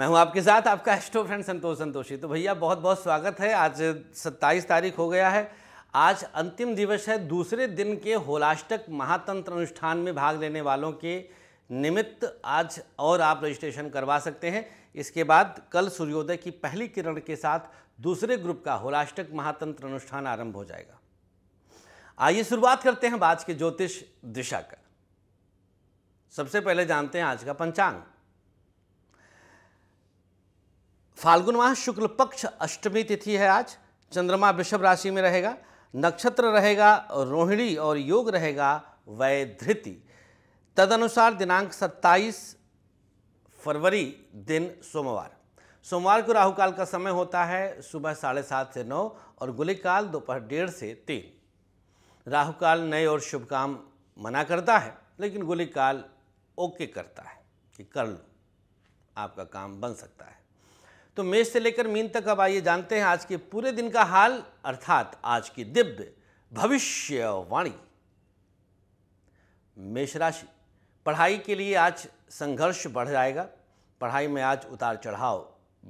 मैं हूं आपके साथ आपका एस्ट्रो फ्रेंड संतोष संतोषी तो भैया बहुत बहुत स्वागत है आज 27 तारीख हो गया है आज अंतिम दिवस है दूसरे दिन के होलाष्टक महातंत्र अनुष्ठान में भाग लेने वालों के निमित्त आज और आप रजिस्ट्रेशन करवा सकते हैं इसके बाद कल सूर्योदय की पहली किरण के साथ दूसरे ग्रुप का होलाष्टक महातंत्र अनुष्ठान आरंभ हो जाएगा आइए शुरुआत करते हैं आज के ज्योतिष दिशा का सबसे पहले जानते हैं आज का पंचांग फाल्गुन माह शुक्ल पक्ष अष्टमी तिथि है आज चंद्रमा वृषभ राशि में रहेगा नक्षत्र रहेगा रोहिणी और योग रहेगा वैधृति तदनुसार दिनांक 27 फरवरी दिन सोमवार सोमवार को राहु काल का समय होता है सुबह साढ़े सात से नौ और गुली काल दोपहर डेढ़ से तीन राहु काल नए और शुभ काम मना करता है लेकिन गुली काल ओके करता है कि कर लो आपका काम बन सकता है तो मेष से लेकर मीन तक अब आइए जानते हैं आज के पूरे दिन का हाल अर्थात आज की दिव्य भविष्यवाणी मेष राशि पढ़ाई के लिए आज संघर्ष बढ़ जाएगा पढ़ाई में आज उतार चढ़ाव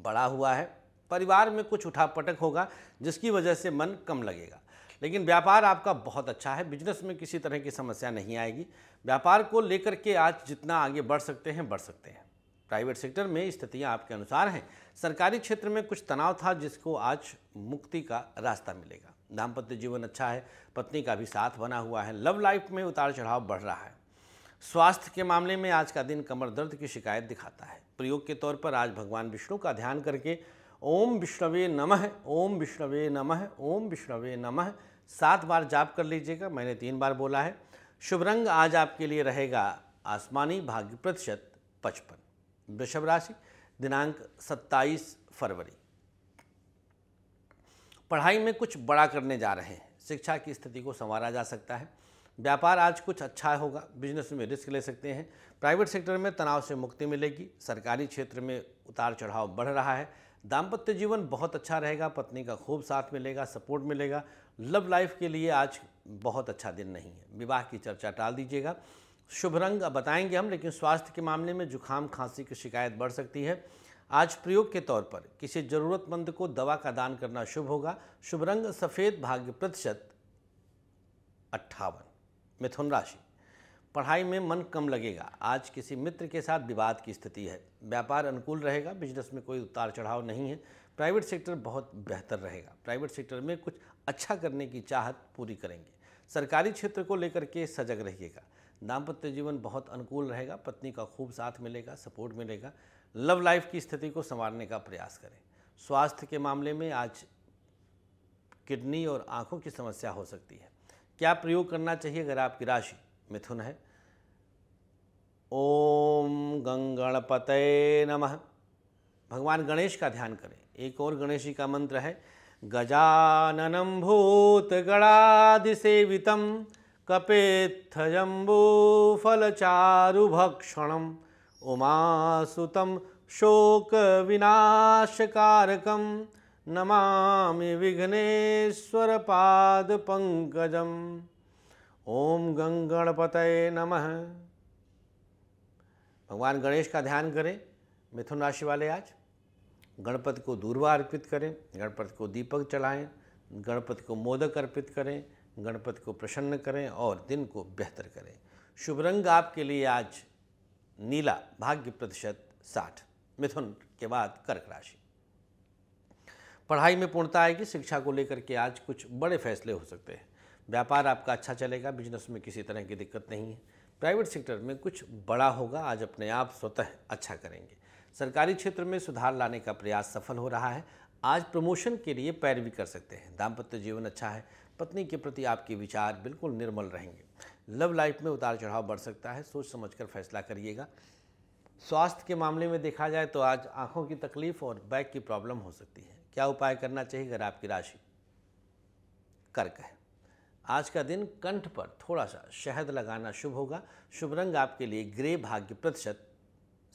बढ़ा हुआ है परिवार में कुछ उठापटक होगा जिसकी वजह से मन कम लगेगा लेकिन व्यापार आपका बहुत अच्छा है बिजनेस में किसी तरह की समस्या नहीं आएगी व्यापार को लेकर के आज जितना आगे बढ़ सकते हैं बढ़ सकते हैं प्राइवेट सेक्टर में स्थितियां आपके अनुसार हैं सरकारी क्षेत्र में कुछ तनाव था जिसको आज मुक्ति का रास्ता मिलेगा दाम्पत्य जीवन अच्छा है पत्नी का भी साथ बना हुआ है लव लाइफ में उतार चढ़ाव बढ़ रहा है स्वास्थ्य के मामले में आज का दिन कमर दर्द की शिकायत दिखाता है प्रयोग के तौर पर आज भगवान विष्णु का ध्यान करके ओम विष्णवे नमः ओम विष्णवे नमः ओम विष्णवे नमः सात बार जाप कर लीजिएगा मैंने तीन बार बोला है शुभ रंग आज आपके लिए रहेगा आसमानी भाग्य प्रतिशत पचपन वृषभ राशि दिनांक 27 फरवरी पढ़ाई में कुछ बड़ा करने जा रहे हैं शिक्षा की स्थिति को संवारा जा सकता है व्यापार आज कुछ अच्छा होगा बिजनेस में रिस्क ले सकते हैं प्राइवेट सेक्टर में तनाव से मुक्ति मिलेगी सरकारी क्षेत्र में उतार चढ़ाव बढ़ रहा है दाम्पत्य जीवन बहुत अच्छा रहेगा पत्नी का खूब साथ मिलेगा सपोर्ट मिलेगा लव लाइफ के लिए आज बहुत अच्छा दिन नहीं है विवाह की चर्चा टाल दीजिएगा शुभ रंग बताएंगे हम लेकिन स्वास्थ्य के मामले में जुखाम खांसी की शिकायत बढ़ सकती है आज प्रयोग के तौर पर किसी जरूरतमंद को दवा का दान करना शुभ होगा शुभ रंग सफ़ेद भाग्य प्रतिशत अट्ठावन मिथुन राशि पढ़ाई में मन कम लगेगा आज किसी मित्र के साथ विवाद की स्थिति है व्यापार अनुकूल रहेगा बिजनेस में कोई उतार चढ़ाव नहीं है प्राइवेट सेक्टर बहुत बेहतर रहेगा प्राइवेट सेक्टर में कुछ अच्छा करने की चाहत पूरी करेंगे सरकारी क्षेत्र को लेकर के सजग रहिएगा दाम्पत्य जीवन बहुत अनुकूल रहेगा पत्नी का खूब साथ मिलेगा सपोर्ट मिलेगा लव लाइफ की स्थिति को संवारने का प्रयास करें स्वास्थ्य के मामले में आज किडनी और आंखों की समस्या हो सकती है क्या प्रयोग करना चाहिए अगर आपकी राशि मिथुन है ओम गंगणपतये नमः भगवान गणेश का ध्यान करें एक और गणेश जी का मंत्र है गजाननम भूत सेवितम कपेत्थजम्बूफलचारुभक्षणं उमासुतं शोकविनाशकारकं नमामि विघ्नेश्वरपादपङ्कजम् ओम गंगणपतये नमः भगवान गणेश का ध्यान करें मिथुन राशि वाले आज गणपति को दूरवा अर्पित करें गणपति को दीपक चलाएं गणपति को मोदक अर्पित करें गणपति को प्रसन्न करें और दिन को बेहतर करें शुभ रंग आपके लिए आज नीला भाग्य प्रतिशत साठ मिथुन के बाद कर्क राशि पढ़ाई में पूर्णता आएगी शिक्षा को लेकर के आज कुछ बड़े फैसले हो सकते हैं व्यापार आपका अच्छा चलेगा बिजनेस में किसी तरह की दिक्कत नहीं है प्राइवेट सेक्टर में कुछ बड़ा होगा आज अपने आप स्वतः अच्छा करेंगे सरकारी क्षेत्र में सुधार लाने का प्रयास सफल हो रहा है आज प्रमोशन के लिए पैरवी कर सकते हैं दाम्पत्य जीवन अच्छा है पत्नी के प्रति आपके विचार बिल्कुल निर्मल रहेंगे लव लाइफ में उतार चढ़ाव बढ़ सकता है सोच समझकर फैसला करिएगा स्वास्थ्य के मामले में देखा जाए तो आज आंखों की तकलीफ और बैक की प्रॉब्लम हो सकती है क्या उपाय करना चाहिए अगर आपकी राशि कर्क है आज का दिन कंठ पर थोड़ा सा शहद लगाना शुभ होगा शुभ रंग आपके लिए ग्रे भाग्य प्रतिशत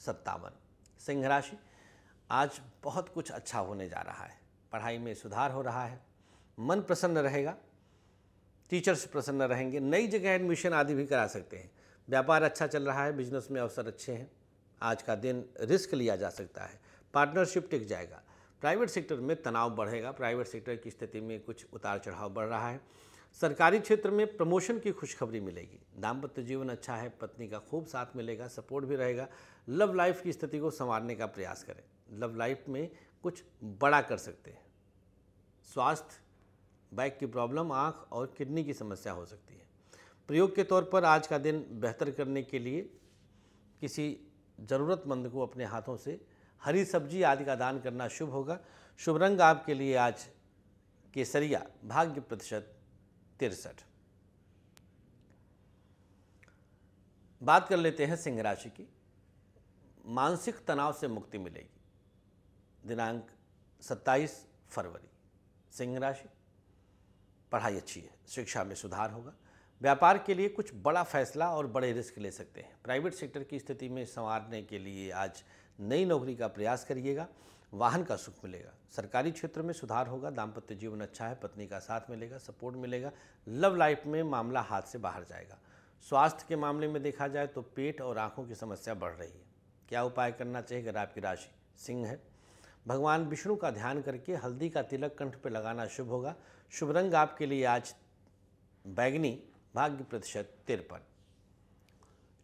सत्तावन सिंह राशि आज बहुत कुछ अच्छा होने जा रहा है पढ़ाई में सुधार हो रहा है मन प्रसन्न रहेगा टीचर्स प्रसन्न रहेंगे नई जगह एडमिशन आदि भी करा सकते हैं व्यापार अच्छा चल रहा है बिजनेस में अवसर अच्छे हैं आज का दिन रिस्क लिया जा सकता है पार्टनरशिप टिक जाएगा प्राइवेट सेक्टर में तनाव बढ़ेगा प्राइवेट सेक्टर की स्थिति में कुछ उतार चढ़ाव बढ़ रहा है सरकारी क्षेत्र में प्रमोशन की खुशखबरी मिलेगी दाम्पत्य जीवन अच्छा है पत्नी का खूब साथ मिलेगा सपोर्ट भी रहेगा लव लाइफ की स्थिति को संवारने का प्रयास करें लव लाइफ में कुछ बड़ा कर सकते हैं स्वास्थ्य बैक की प्रॉब्लम आँख और किडनी की समस्या हो सकती है प्रयोग के तौर पर आज का दिन बेहतर करने के लिए किसी ज़रूरतमंद को अपने हाथों से हरी सब्जी आदि का दान करना शुभ होगा शुभ रंग आपके लिए आज केसरिया भाग्य प्रतिशत तिरसठ बात कर लेते हैं सिंह राशि की मानसिक तनाव से मुक्ति मिलेगी दिनांक 27 फरवरी सिंह राशि पढ़ाई अच्छी है शिक्षा में सुधार होगा व्यापार के लिए कुछ बड़ा फैसला और बड़े रिस्क ले सकते हैं प्राइवेट सेक्टर की स्थिति में संवारने के लिए आज नई नौकरी का प्रयास करिएगा वाहन का सुख मिलेगा सरकारी क्षेत्र में सुधार होगा दाम्पत्य जीवन अच्छा है पत्नी का साथ मिलेगा सपोर्ट मिलेगा लव लाइफ में मामला हाथ से बाहर जाएगा स्वास्थ्य के मामले में देखा जाए तो पेट और आंखों की समस्या बढ़ रही है क्या उपाय करना चाहिए अगर आपकी राशि सिंह है भगवान विष्णु का ध्यान करके हल्दी का तिलक कंठ पर लगाना शुभ होगा शुभ रंग आपके लिए आज बैगनी भाग्य प्रतिशत तिरपन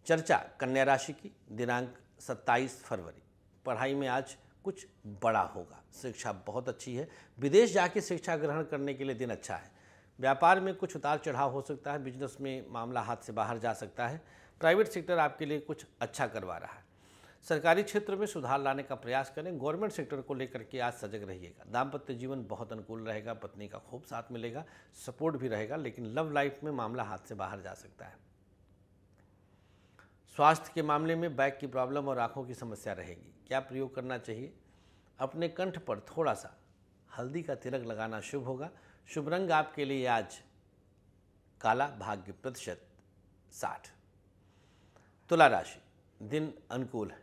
चर्चा कन्या राशि की दिनांक 27 फरवरी पढ़ाई में आज कुछ बड़ा होगा शिक्षा बहुत अच्छी है विदेश जाके शिक्षा ग्रहण करने के लिए दिन अच्छा है व्यापार में कुछ उतार चढ़ाव हो सकता है बिजनेस में मामला हाथ से बाहर जा सकता है प्राइवेट सेक्टर आपके लिए कुछ अच्छा करवा रहा है सरकारी क्षेत्र में सुधार लाने का प्रयास करें गवर्नमेंट सेक्टर को लेकर के आज सजग रहिएगा दाम्पत्य जीवन बहुत अनुकूल रहेगा पत्नी का खूब साथ मिलेगा सपोर्ट भी रहेगा लेकिन लव लाइफ में मामला हाथ से बाहर जा सकता है स्वास्थ्य के मामले में बैक की प्रॉब्लम और आँखों की समस्या रहेगी क्या प्रयोग करना चाहिए अपने कंठ पर थोड़ा सा हल्दी का तिलक लगाना शुभ होगा शुभ रंग आपके लिए आज काला भाग्य प्रतिशत साठ तुला राशि दिन अनुकूल है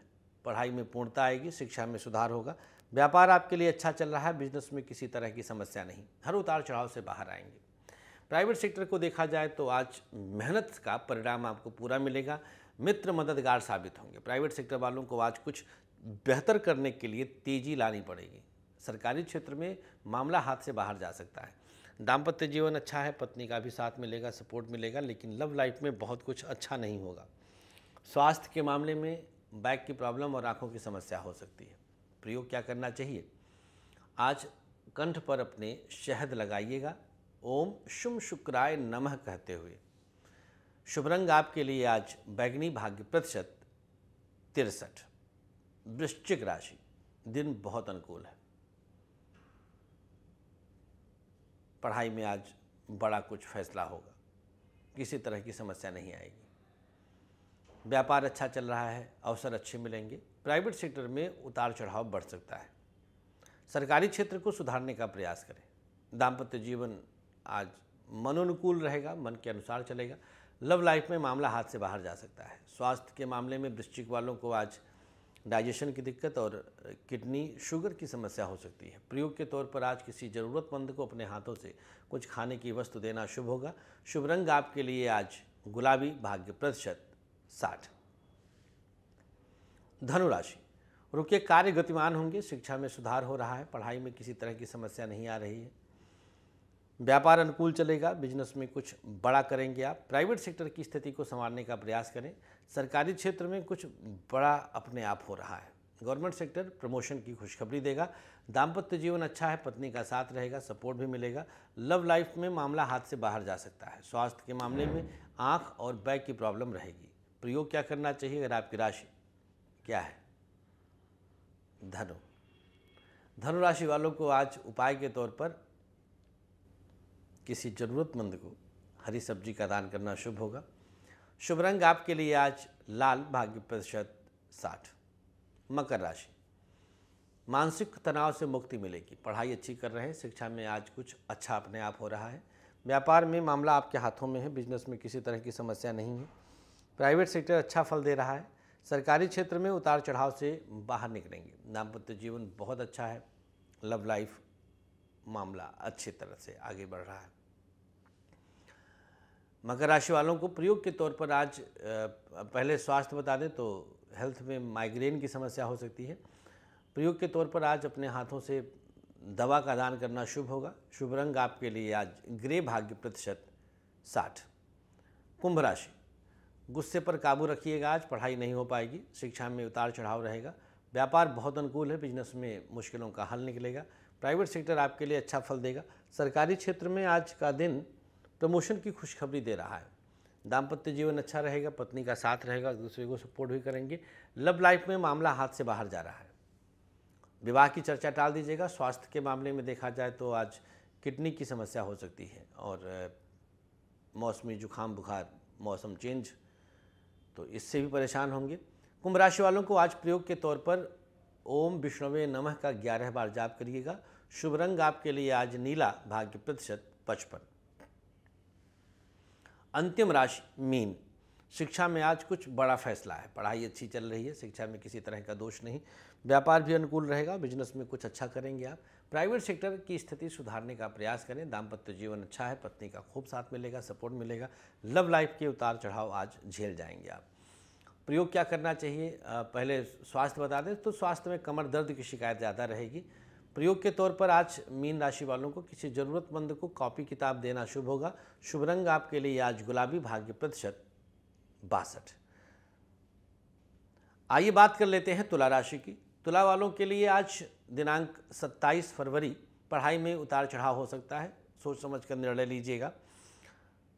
पढ़ाई में पूर्णता आएगी शिक्षा में सुधार होगा व्यापार आपके लिए अच्छा चल रहा है बिजनेस में किसी तरह की समस्या नहीं हर उतार चढ़ाव से बाहर आएंगे प्राइवेट सेक्टर को देखा जाए तो आज मेहनत का परिणाम आपको पूरा मिलेगा मित्र मददगार साबित होंगे प्राइवेट सेक्टर वालों को आज कुछ बेहतर करने के लिए तेजी लानी पड़ेगी सरकारी क्षेत्र में मामला हाथ से बाहर जा सकता है दाम्पत्य जीवन अच्छा है पत्नी का भी साथ मिलेगा सपोर्ट मिलेगा लेकिन लव लाइफ में बहुत कुछ अच्छा नहीं होगा स्वास्थ्य के मामले में बैक की प्रॉब्लम और आँखों की समस्या हो सकती है प्रयोग क्या करना चाहिए आज कंठ पर अपने शहद लगाइएगा ओम शुम शुक्राय नमः कहते हुए शुभ रंग आपके लिए आज बैगनी भाग्य प्रतिशत तिरसठ वृश्चिक राशि दिन बहुत अनुकूल है पढ़ाई में आज बड़ा कुछ फैसला होगा किसी तरह की समस्या नहीं आएगी व्यापार अच्छा चल रहा है अवसर अच्छे मिलेंगे प्राइवेट सेक्टर में उतार चढ़ाव बढ़ सकता है सरकारी क्षेत्र को सुधारने का प्रयास करें दाम्पत्य जीवन आज मनोनुकूल रहेगा मन के अनुसार चलेगा लव लाइफ में मामला हाथ से बाहर जा सकता है स्वास्थ्य के मामले में वृश्चिक वालों को आज डाइजेशन की दिक्कत और किडनी शुगर की समस्या हो सकती है प्रयोग के तौर पर आज किसी ज़रूरतमंद को अपने हाथों से कुछ खाने की वस्तु देना शुभ होगा शुभ रंग आपके लिए आज गुलाबी भाग्य प्रतिशत साठ धनुराशि रुके कार्य गतिमान होंगे शिक्षा में सुधार हो रहा है पढ़ाई में किसी तरह की समस्या नहीं आ रही है व्यापार अनुकूल चलेगा बिजनेस में कुछ बड़ा करेंगे आप प्राइवेट सेक्टर की स्थिति को संवारने का प्रयास करें सरकारी क्षेत्र में कुछ बड़ा अपने आप हो रहा है गवर्नमेंट सेक्टर प्रमोशन की खुशखबरी देगा दाम्पत्य जीवन अच्छा है पत्नी का साथ रहेगा सपोर्ट भी मिलेगा लव लाइफ में मामला हाथ से बाहर जा सकता है स्वास्थ्य के मामले में आँख और बैक की प्रॉब्लम रहेगी प्रयोग क्या करना चाहिए अगर आपकी राशि क्या है धनु धनु राशि वालों को आज उपाय के तौर पर किसी ज़रूरतमंद को हरी सब्जी का दान करना शुभ होगा शुभ रंग आपके लिए आज लाल भाग्य प्रतिशत साठ मकर राशि मानसिक तनाव से मुक्ति मिलेगी पढ़ाई अच्छी कर रहे हैं शिक्षा में आज कुछ अच्छा अपने आप हो रहा है व्यापार में मामला आपके हाथों में है बिजनेस में किसी तरह की समस्या नहीं है प्राइवेट सेक्टर अच्छा फल दे रहा है सरकारी क्षेत्र में उतार चढ़ाव से बाहर निकलेंगे दाम्पत्य जीवन बहुत अच्छा है लव लाइफ मामला अच्छी तरह से आगे बढ़ रहा है मकर राशि वालों को प्रयोग के तौर पर आज पहले स्वास्थ्य बता दें तो हेल्थ में माइग्रेन की समस्या हो सकती है प्रयोग के तौर पर आज अपने हाथों से दवा का दान करना शुभ होगा शुभ रंग आपके लिए आज ग्रे भाग्य प्रतिशत साठ कुंभ राशि गुस्से पर काबू रखिएगा आज पढ़ाई नहीं हो पाएगी शिक्षा में उतार चढ़ाव रहेगा व्यापार बहुत अनुकूल है बिजनेस में मुश्किलों का हल निकलेगा प्राइवेट सेक्टर आपके लिए अच्छा फल देगा सरकारी क्षेत्र में आज का दिन प्रमोशन की खुशखबरी दे रहा है दाम्पत्य जीवन अच्छा रहेगा पत्नी का साथ रहेगा एक दूसरे को सपोर्ट भी करेंगे लव लाइफ में मामला हाथ से बाहर जा रहा है विवाह की चर्चा टाल दीजिएगा स्वास्थ्य के मामले में देखा जाए तो आज किडनी की समस्या हो सकती है और मौसमी जुखाम बुखार मौसम चेंज तो इससे भी परेशान होंगे कुंभ राशि वालों को आज प्रयोग के तौर पर ओम विष्णुवे नमः का ग्यारह बार जाप करिएगा शुभ रंग आपके लिए आज नीला भाग्य प्रतिशत पचपन अंतिम राशि मीन शिक्षा में आज कुछ बड़ा फैसला है पढ़ाई अच्छी चल रही है शिक्षा में किसी तरह का दोष नहीं व्यापार भी अनुकूल रहेगा बिजनेस में कुछ अच्छा करेंगे आप प्राइवेट सेक्टर की स्थिति सुधारने का प्रयास करें दाम्पत्य जीवन अच्छा है पत्नी का खूब साथ मिलेगा सपोर्ट मिलेगा लव लाइफ के उतार चढ़ाव आज झेल जाएंगे आप प्रयोग क्या करना चाहिए पहले स्वास्थ्य बता दें तो स्वास्थ्य में कमर दर्द की शिकायत ज़्यादा रहेगी प्रयोग के तौर पर आज मीन राशि वालों को किसी ज़रूरतमंद को कॉपी किताब देना शुभ होगा शुभ रंग आपके लिए आज गुलाबी भाग्य प्रतिशत बासठ आइए बात कर लेते हैं तुला राशि की तुला वालों के लिए आज दिनांक 27 फरवरी पढ़ाई में उतार चढ़ाव हो सकता है सोच समझ कर निर्णय लीजिएगा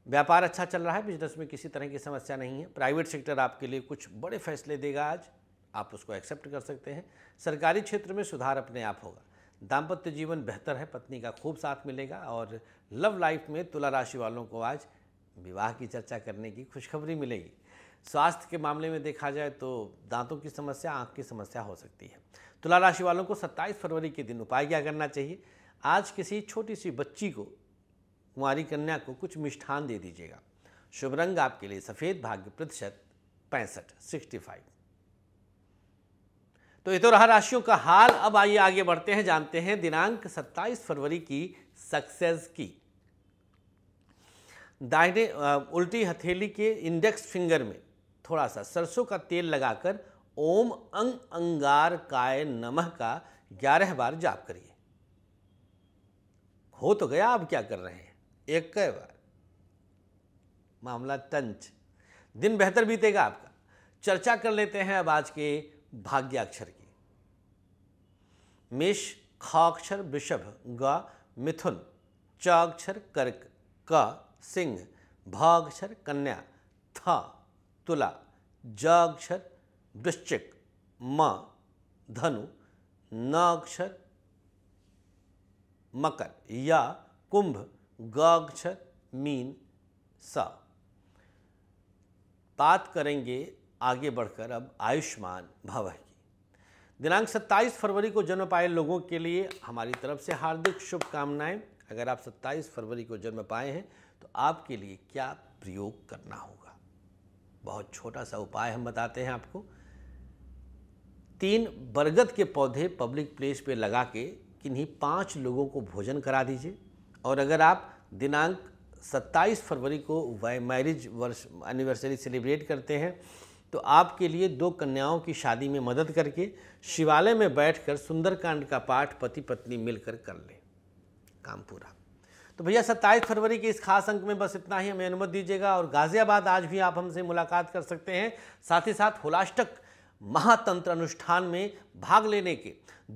व्यापार अच्छा चल रहा है बिजनेस में किसी तरह की समस्या नहीं है प्राइवेट सेक्टर आपके लिए कुछ बड़े फैसले देगा आज आप उसको एक्सेप्ट कर सकते हैं सरकारी क्षेत्र में सुधार अपने आप होगा दाम्पत्य जीवन बेहतर है पत्नी का खूब साथ मिलेगा और लव लाइफ में तुला राशि वालों को आज विवाह की चर्चा करने की खुशखबरी मिलेगी स्वास्थ्य के मामले में देखा जाए तो दांतों की समस्या आँख की समस्या हो सकती है तुला राशि वालों को 27 फरवरी के दिन उपाय क्या करना चाहिए आज किसी छोटी सी बच्ची को कुमारी कन्या को कुछ मिष्ठान दे दीजिएगा शुभ रंग आपके लिए सफ़ेद भाग्य प्रतिशत पैंसठ सिक्सटी फाइव तो ये तो रहा राशियों का हाल अब आइए आगे बढ़ते हैं जानते हैं दिनांक 27 फरवरी की सक्सेस की दाहिने उल्टी हथेली के इंडेक्स फिंगर में थोड़ा सा सरसों का तेल लगाकर ओम अंग अंगार काय नमः का ग्यारह बार जाप करिए हो तो गया अब क्या कर रहे हैं एक बार मामला तंच दिन बेहतर बीतेगा आपका चर्चा कर लेते हैं अब आज के भाग्याक्षर की मेष खाक्षर वृषभ ग मिथुन चाक्षर कर्क क सिंह भाक्षर कन्या थ तुला जाक्षर वृश्चिक म धनु नाक्षर मकर या कुंभ गाक्षर मीन स बात करेंगे आगे बढ़कर अब आयुष्मान भव की दिनांक 27 फरवरी को जन्म पाए लोगों के लिए हमारी तरफ से हार्दिक शुभकामनाएं अगर आप 27 फरवरी को जन्म पाए हैं तो आपके लिए क्या प्रयोग करना होगा बहुत छोटा सा उपाय हम बताते हैं आपको तीन बरगद के पौधे पब्लिक प्लेस पे लगा के किन्हीं पांच लोगों को भोजन करा दीजिए और अगर आप दिनांक 27 फरवरी को मैरिज वर्ष एनिवर्सरी सेलिब्रेट करते हैं तो आपके लिए दो कन्याओं की शादी में मदद करके शिवालय में बैठकर सुंदरकांड का पाठ पति पत्नी मिलकर कर लें काम पूरा तो भैया सत्ताईस फरवरी के इस खास अंक में बस इतना ही हमें अनुमति दीजिएगा और गाज़ियाबाद आज भी आप हमसे मुलाकात कर सकते हैं साथ ही साथ होलाष्टक महातंत्र अनुष्ठान में भाग लेने के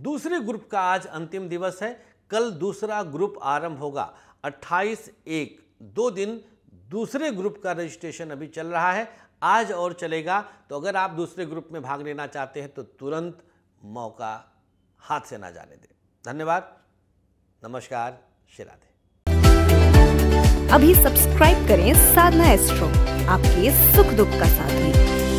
दूसरे ग्रुप का आज अंतिम दिवस है कल दूसरा ग्रुप आरंभ होगा 28 एक दो दिन दूसरे ग्रुप का रजिस्ट्रेशन अभी चल रहा है आज और चलेगा तो अगर आप दूसरे ग्रुप में भाग लेना चाहते हैं तो तुरंत मौका हाथ से ना जाने दें धन्यवाद नमस्कार राधे अभी सब्सक्राइब करें साधना एस्ट्रो आपके सुख दुख का साथी